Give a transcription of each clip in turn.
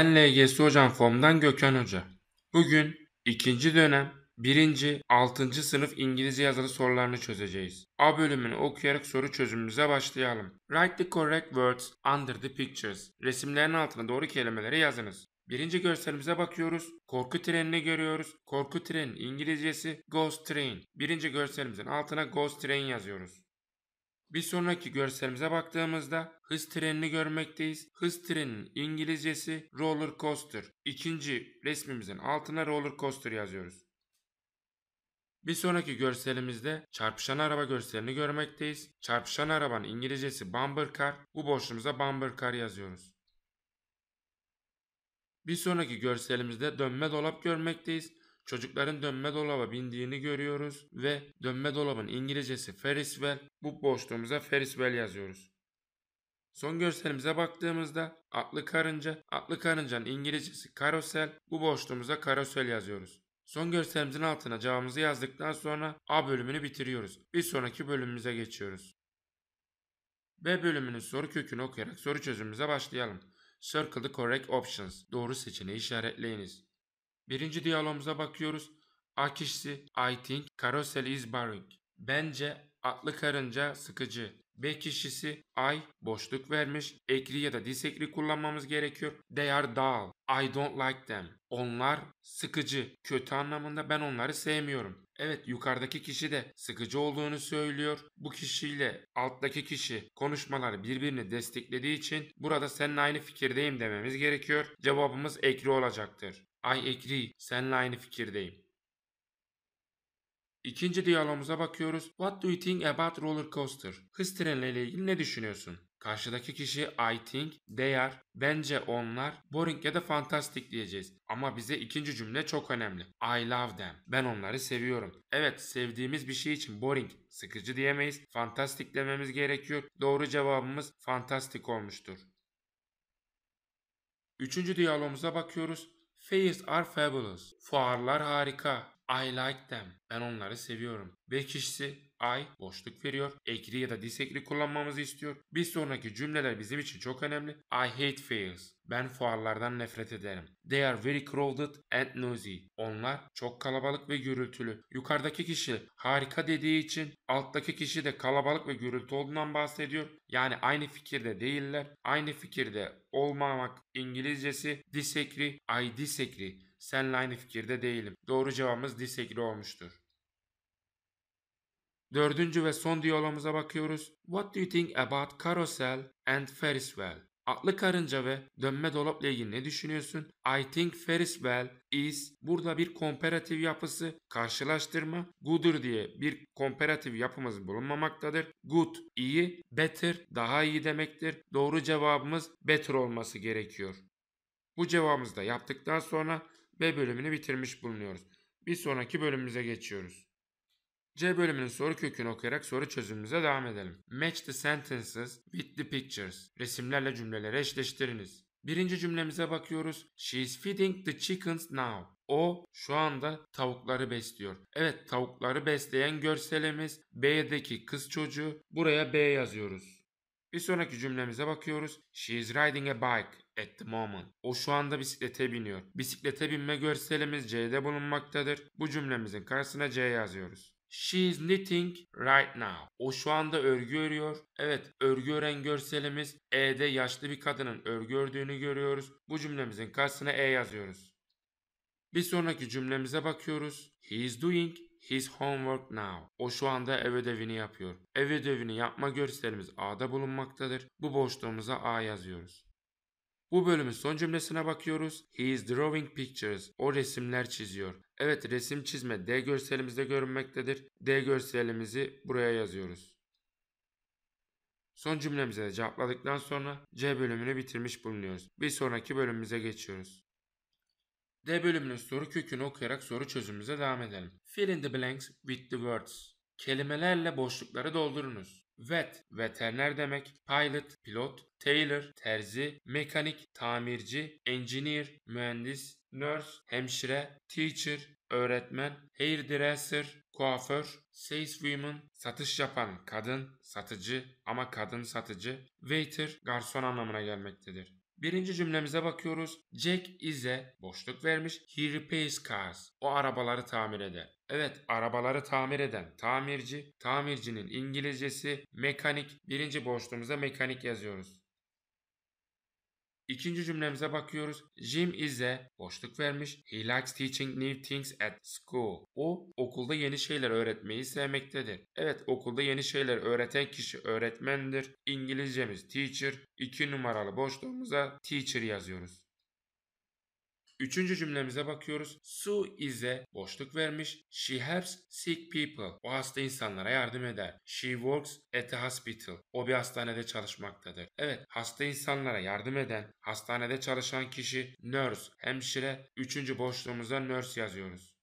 Ben LGS Hocam Form'dan Gökhan Hoca. Bugün ikinci dönem 1. 6. sınıf İngilizce yazılı sorularını çözeceğiz. A bölümünü okuyarak soru çözümümüze başlayalım. Write the correct words under the pictures. Resimlerin altına doğru kelimeleri yazınız. Birinci görselimize bakıyoruz. Korku trenini görüyoruz. Korku trenin İngilizcesi Ghost Train. Birinci görselimizin altına Ghost Train yazıyoruz. Bir sonraki görselimize baktığımızda hız trenini görmekteyiz. Hız treninin İngilizcesi roller coaster. İkinci resmimizin altına roller coaster yazıyoruz. Bir sonraki görselimizde çarpışan araba görselini görmekteyiz. Çarpışan arabanın İngilizcesi bumper car. Bu boşluğumuza bumper car yazıyoruz. Bir sonraki görselimizde dönme dolap görmekteyiz. Çocukların dönme dolaba bindiğini görüyoruz ve dönme dolabın İngilizcesi Ferris wheel. Bu boşluğumuza Ferris wheel yazıyoruz. Son görselimize baktığımızda atlı karınca, atlı karıncanın İngilizcesi karosel, bu boşluğumuza karosel yazıyoruz. Son görselimizin altına cevabımızı yazdıktan sonra A bölümünü bitiriyoruz. Bir sonraki bölümümüze geçiyoruz. B bölümünün soru kökünü okuyarak soru çözümümüze başlayalım. Circle the correct options. Doğru seçeneği işaretleyiniz. Birinci diyalogumuza bakıyoruz. A kişisi I think carousel is boring. Bence atlı karınca sıkıcı. B kişisi I boşluk vermiş. Ekri ya da disekri kullanmamız gerekiyor. They are dull. I don't like them. Onlar sıkıcı. Kötü anlamında ben onları sevmiyorum. Evet yukarıdaki kişi de sıkıcı olduğunu söylüyor. Bu kişiyle alttaki kişi konuşmaları birbirini desteklediği için burada seninle aynı fikirdeyim dememiz gerekiyor. Cevabımız ekri olacaktır. I agree. Seninle aynı fikirdeyim. İkinci diyalogumuza bakıyoruz. What do you think about roller coaster? Hız trenleriyle ilgili ne düşünüyorsun? Karşıdaki kişi I think, they are, bence onlar, boring ya da fantastic diyeceğiz. Ama bize ikinci cümle çok önemli. I love them. Ben onları seviyorum. Evet sevdiğimiz bir şey için boring, sıkıcı diyemeyiz. Fantastic dememiz gerekiyor. Doğru cevabımız fantastic olmuştur. Üçüncü diyalogumuza bakıyoruz. Fairs are fabulous. Fuarlar harika. I like them. Ben onları seviyorum. Ve kişisi I boşluk veriyor. Agree ya da disagree kullanmamızı istiyor. Bir sonraki cümleler bizim için çok önemli. I hate fails. Ben fuarlardan nefret ederim. They are very crowded and noisy. Onlar çok kalabalık ve gürültülü. Yukarıdaki kişi harika dediği için alttaki kişi de kalabalık ve gürültü olduğundan bahsediyor. Yani aynı fikirde değiller. Aynı fikirde olmamak İngilizcesi disagree, I disagree. Seninle aynı fikirde değilim. Doğru cevabımız disekre olmuştur. Dördüncü ve son diyalogumuza bakıyoruz. What do you think about carousel and Ferris wheel? Atlı karınca ve dönme dolapla ilgili ne düşünüyorsun? I think Ferris wheel is burada bir komparatif yapısı, karşılaştırma, gooder diye bir komparatif yapımız bulunmamaktadır. Good, iyi, better, daha iyi demektir. Doğru cevabımız better olması gerekiyor. Bu cevabımızı da yaptıktan sonra B bölümünü bitirmiş bulunuyoruz. Bir sonraki bölümümüze geçiyoruz. C bölümünün soru kökünü okuyarak soru çözümümüze devam edelim. Match the sentences with the pictures. Resimlerle cümleleri eşleştiriniz. Birinci cümlemize bakıyoruz. She is feeding the chickens now. O şu anda tavukları besliyor. Evet tavukları besleyen görselimiz B'deki kız çocuğu. Buraya B yazıyoruz. Bir sonraki cümlemize bakıyoruz. She is riding a bike at the moment. O şu anda bisiklete biniyor. Bisiklete binme görselimiz C'de bulunmaktadır. Bu cümlemizin karşısına C yazıyoruz. She is knitting right now. O şu anda örgü örüyor. Evet, örgü ören görselimiz E'de yaşlı bir kadının örgü ördüğünü görüyoruz. Bu cümlemizin karşısına E yazıyoruz. Bir sonraki cümlemize bakıyoruz. He is doing his homework now. O şu anda ev ödevini yapıyor. Ev ödevini yapma görselimiz A'da bulunmaktadır. Bu boşluğumuza A yazıyoruz. Bu bölümün son cümlesine bakıyoruz. He is drawing pictures. O resimler çiziyor. Evet resim çizme D görselimizde görünmektedir. D görselimizi buraya yazıyoruz. Son cümlemize de cevapladıktan sonra C bölümünü bitirmiş bulunuyoruz. Bir sonraki bölümümüze geçiyoruz. D bölümünün soru kökünü okuyarak soru çözümümüze devam edelim. Fill in the blanks with the words. Kelimelerle boşlukları doldurunuz. Vet, veteriner demek. Pilot, pilot. Taylor, terzi. Mekanik, tamirci. Engineer, mühendis. Nurse, hemşire. Teacher, öğretmen. Hairdresser, kuaför. Saleswoman, satış yapan kadın, satıcı ama kadın satıcı. Waiter, garson anlamına gelmektedir. Birinci cümlemize bakıyoruz. Jack Ize boşluk vermiş. He repairs cars. O arabaları tamir eder. Evet arabaları tamir eden tamirci. Tamircinin İngilizcesi mekanik. Birinci boşluğumuza mekanik yazıyoruz. İkinci cümlemize bakıyoruz. Jim is boşluk vermiş. He likes teaching new things at school. O okulda yeni şeyler öğretmeyi sevmektedir. Evet okulda yeni şeyler öğreten kişi öğretmendir. İngilizcemiz teacher. İki numaralı boşluğumuza teacher yazıyoruz. Üçüncü cümlemize bakıyoruz. Sue is'e boşluk vermiş. She helps sick people. O hasta insanlara yardım eder. She works at a hospital. O bir hastanede çalışmaktadır. Evet hasta insanlara yardım eden, hastanede çalışan kişi nurse, hemşire. Üçüncü boşluğumuza nurse yazıyoruz.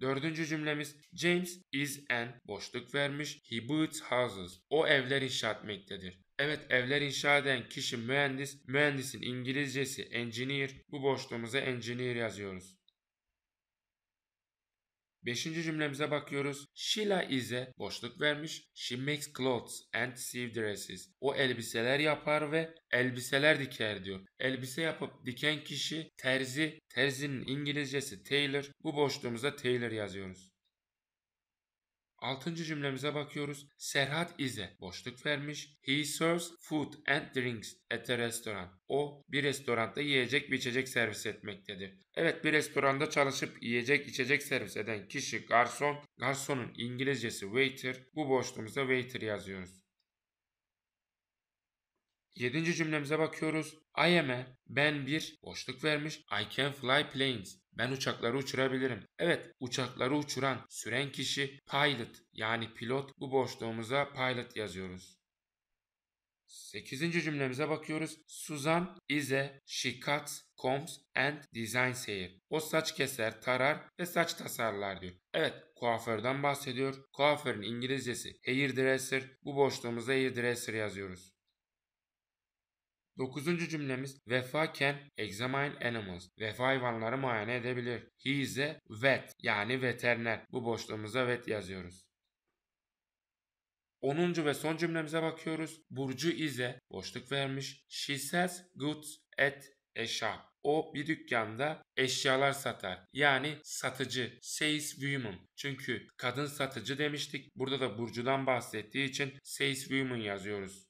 Dördüncü cümlemiz James is an boşluk vermiş. He builds houses. O evler inşa etmektedir. Evet evler inşa eden kişi mühendis, mühendisin İngilizcesi engineer, bu boşluğumuza engineer yazıyoruz. Beşinci cümlemize bakıyoruz. Sheila is'e boşluk vermiş. She makes clothes and sew dresses. O elbiseler yapar ve elbiseler diker diyor. Elbise yapıp diken kişi terzi. Terzinin İngilizcesi tailor. Bu boşluğumuza tailor yazıyoruz. Altıncı cümlemize bakıyoruz. Serhat ize boşluk vermiş. He serves food and drinks at a restaurant. O bir restoranda yiyecek ve içecek servis etmektedir. Evet bir restoranda çalışıp yiyecek içecek servis eden kişi garson. Garsonun İngilizcesi waiter. Bu boşluğumuza waiter yazıyoruz. Yedinci cümlemize bakıyoruz. I am a, ben bir, boşluk vermiş. I can fly planes, ben uçakları uçurabilirim. Evet uçakları uçuran, süren kişi pilot yani pilot bu boşluğumuza pilot yazıyoruz. 8. cümlemize bakıyoruz. Suzan is a she cuts, combs and designs hair. O saç keser, tarar ve saç tasarlar diyor. Evet kuaförden bahsediyor. Kuaförün İngilizcesi hairdresser. Bu boşluğumuza hairdresser yazıyoruz. Dokuzuncu cümlemiz Vefa can examine animals. Vefa hayvanları muayene edebilir. He is a vet yani veteriner. Bu boşluğumuza vet yazıyoruz. Onuncu ve son cümlemize bakıyoruz. Burcu ize boşluk vermiş. She sells goods at a shop. O bir dükkanda eşyalar satar. Yani satıcı. Sales woman. Çünkü kadın satıcı demiştik. Burada da Burcu'dan bahsettiği için sales woman yazıyoruz.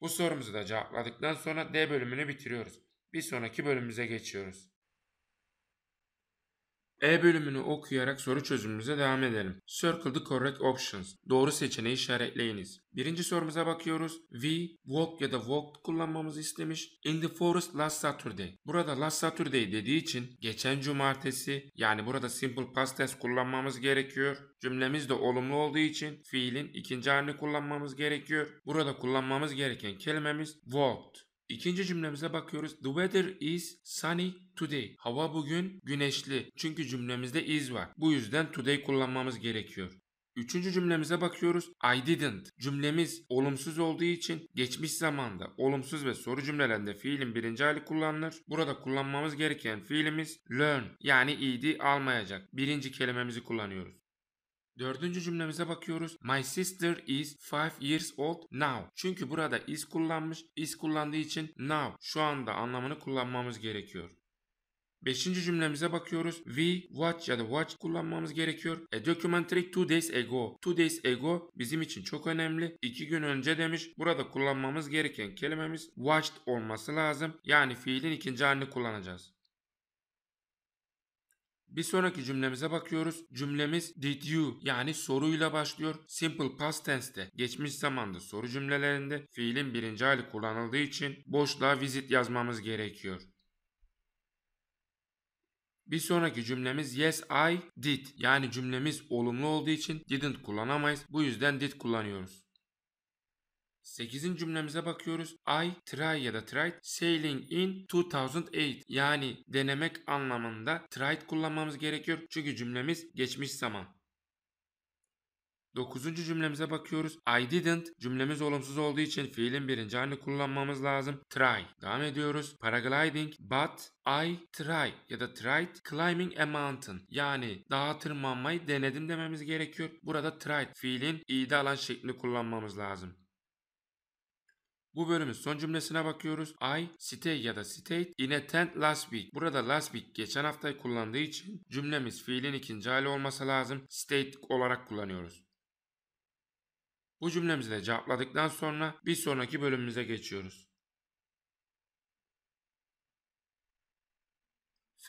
Bu sorumuzu da cevapladıktan sonra D bölümünü bitiriyoruz. Bir sonraki bölümümüze geçiyoruz. E bölümünü okuyarak soru çözümümüze devam edelim. Circle the correct options. Doğru seçeneği işaretleyiniz. Birinci sorumuza bakıyoruz. We walk ya da walked kullanmamızı istemiş. In the forest last Saturday. Burada last Saturday dediği için geçen cumartesi yani burada simple past tense kullanmamız gerekiyor. Cümlemiz de olumlu olduğu için fiilin ikinci halini kullanmamız gerekiyor. Burada kullanmamız gereken kelimemiz walked. İkinci cümlemize bakıyoruz. The weather is sunny today. Hava bugün güneşli. Çünkü cümlemizde is var. Bu yüzden today kullanmamız gerekiyor. Üçüncü cümlemize bakıyoruz. I didn't. Cümlemiz olumsuz olduğu için geçmiş zamanda olumsuz ve soru cümlelerinde fiilin birinci hali kullanılır. Burada kullanmamız gereken fiilimiz learn yani id almayacak. Birinci kelimemizi kullanıyoruz. Dördüncü cümlemize bakıyoruz. My sister is five years old now. Çünkü burada is kullanmış. Is kullandığı için now şu anda anlamını kullanmamız gerekiyor. Beşinci cümlemize bakıyoruz. We watch ya da watch kullanmamız gerekiyor. A documentary two days ago. Two days ago bizim için çok önemli. İki gün önce demiş. Burada kullanmamız gereken kelimemiz watched olması lazım. Yani fiilin ikinci halini kullanacağız. Bir sonraki cümlemize bakıyoruz. Cümlemiz did you yani soruyla başlıyor. Simple past tense'te geçmiş zamanda soru cümlelerinde fiilin birinci hali kullanıldığı için boşluğa visit yazmamız gerekiyor. Bir sonraki cümlemiz yes I did yani cümlemiz olumlu olduğu için didn't kullanamayız. Bu yüzden did kullanıyoruz. 8. cümlemize bakıyoruz. I try ya da tried sailing in 2008 yani denemek anlamında tried kullanmamız gerekiyor. Çünkü cümlemiz geçmiş zaman. 9. cümlemize bakıyoruz. I didn't cümlemiz olumsuz olduğu için fiilin birinci halini kullanmamız lazım. Try. Devam ediyoruz. Paragliding but I try ya da tried climbing a mountain. Yani dağa tırmanmayı denedim dememiz gerekiyor. Burada tried fiilin i'de alan şeklini kullanmamız lazım. Bu bölümün son cümlesine bakıyoruz. I, site ya da stayed in attend last week. Burada last week geçen haftayı kullandığı için cümlemiz fiilin ikinci hali olması lazım. stayed olarak kullanıyoruz. Bu cümlemizi de cevapladıktan sonra bir sonraki bölümümüze geçiyoruz.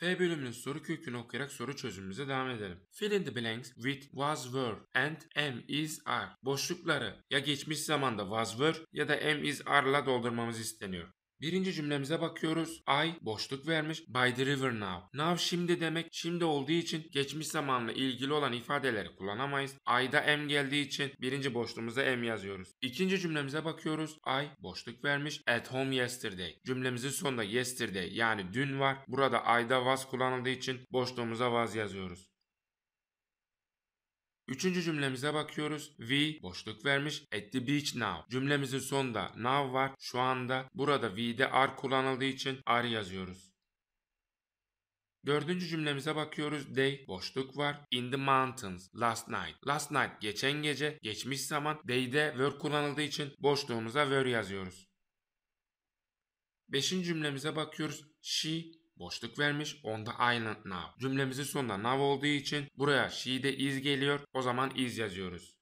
F bölümünün soru kökünü okuyarak soru çözümümüze devam edelim. Fill in the blanks with was were and am is are. Boşlukları ya geçmiş zamanda was were ya da am is are'la doldurmamız isteniyor. Birinci cümlemize bakıyoruz. I boşluk vermiş. By the river now. Now şimdi demek şimdi olduğu için geçmiş zamanla ilgili olan ifadeleri kullanamayız. I'da am geldiği için birinci boşluğumuza am yazıyoruz. İkinci cümlemize bakıyoruz. I boşluk vermiş. At home yesterday. Cümlemizin sonunda yesterday yani dün var. Burada I'da was kullanıldığı için boşluğumuza was yazıyoruz. Üçüncü cümlemize bakıyoruz. We boşluk vermiş. At the beach now. Cümlemizin sonunda now var. Şu anda burada we'de are kullanıldığı için are yazıyoruz. Dördüncü cümlemize bakıyoruz. They boşluk var. In the mountains last night. Last night geçen gece geçmiş zaman they'de were kullanıldığı için boşluğumuza were yazıyoruz. Beşinci cümlemize bakıyoruz. She boşluk vermiş. Onda island now. Cümlemizin sonunda now olduğu için buraya she'de is geliyor. O zaman is yazıyoruz.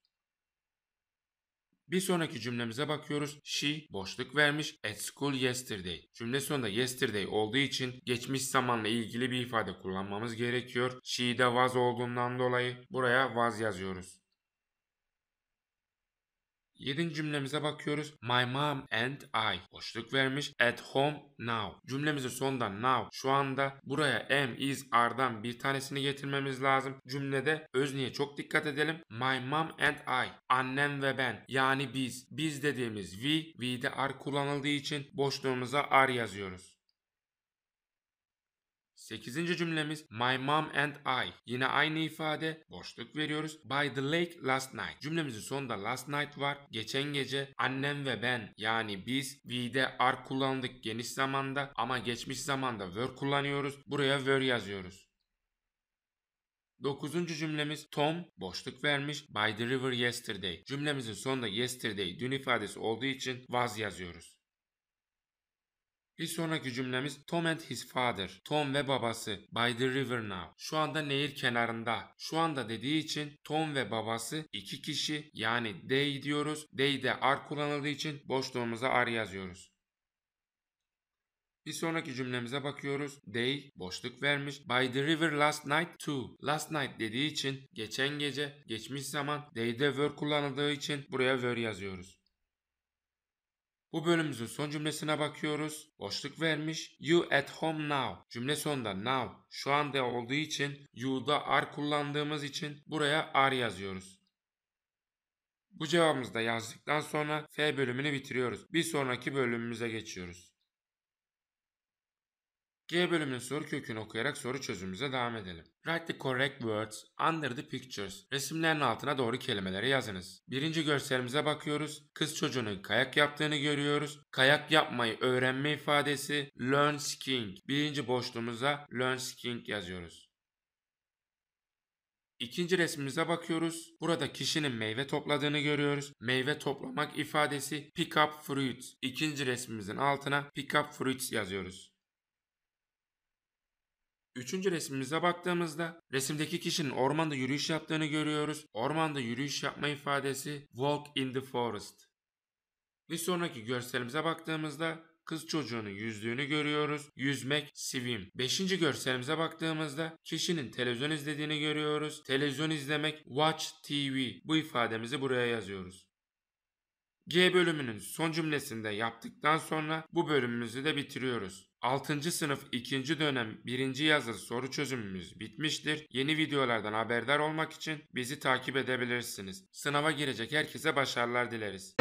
Bir sonraki cümlemize bakıyoruz. She boşluk vermiş at school yesterday. Cümle sonunda yesterday olduğu için geçmiş zamanla ilgili bir ifade kullanmamız gerekiyor. She'de was olduğundan dolayı buraya was yazıyoruz. 7. cümlemize bakıyoruz. My mom and I boşluk vermiş. At home now. Cümlemizin sonunda now şu anda buraya am is are'dan bir tanesini getirmemiz lazım. Cümlede özneye çok dikkat edelim. My mom and I. Annem ve ben yani biz. Biz dediğimiz we, we de are kullanıldığı için boşluğumuza are yazıyoruz sekizinci cümlemiz my mom and I. Yine aynı ifade boşluk veriyoruz. By the lake last night. Cümlemizin sonunda last night var. Geçen gece annem ve ben yani biz we'de are kullandık geniş zamanda ama geçmiş zamanda were kullanıyoruz. Buraya were yazıyoruz. Dokuzuncu cümlemiz Tom boşluk vermiş by the river yesterday. Cümlemizin sonunda yesterday dün ifadesi olduğu için was yazıyoruz. Bir sonraki cümlemiz Tom and his father. Tom ve babası. By the river now. Şu anda nehir kenarında. Şu anda dediği için Tom ve babası iki kişi yani they diyoruz. They de are kullanıldığı için boşluğumuza are yazıyoruz. Bir sonraki cümlemize bakıyoruz. They boşluk vermiş. By the river last night too. Last night dediği için geçen gece, geçmiş zaman they they'de were kullanıldığı için buraya were yazıyoruz. Bu bölümümüzün son cümlesine bakıyoruz. Boşluk vermiş. You at home now. Cümle sonunda now şu anda olduğu için you'da are kullandığımız için buraya are yazıyoruz. Bu cevabımızı da yazdıktan sonra F bölümünü bitiriyoruz. Bir sonraki bölümümüze geçiyoruz. G bölümünün soru kökünü okuyarak soru çözümümüze devam edelim. Write the correct words under the pictures. Resimlerin altına doğru kelimeleri yazınız. Birinci görselimize bakıyoruz. Kız çocuğunun kayak yaptığını görüyoruz. Kayak yapmayı öğrenme ifadesi learn skiing. Birinci boşluğumuza learn skiing yazıyoruz. İkinci resmimize bakıyoruz. Burada kişinin meyve topladığını görüyoruz. Meyve toplamak ifadesi pick up fruit. İkinci resmimizin altına pick up fruits yazıyoruz. Üçüncü resmimize baktığımızda resimdeki kişinin ormanda yürüyüş yaptığını görüyoruz. Ormanda yürüyüş yapma ifadesi walk in the forest. Bir sonraki görselimize baktığımızda kız çocuğunun yüzdüğünü görüyoruz. Yüzmek, swim. Beşinci görselimize baktığımızda kişinin televizyon izlediğini görüyoruz. Televizyon izlemek, watch TV. Bu ifademizi buraya yazıyoruz. G bölümünün son cümlesinde yaptıktan sonra bu bölümümüzü de bitiriyoruz. 6. sınıf 2. dönem 1. yazılı soru çözümümüz bitmiştir. Yeni videolardan haberdar olmak için bizi takip edebilirsiniz. Sınava girecek herkese başarılar dileriz.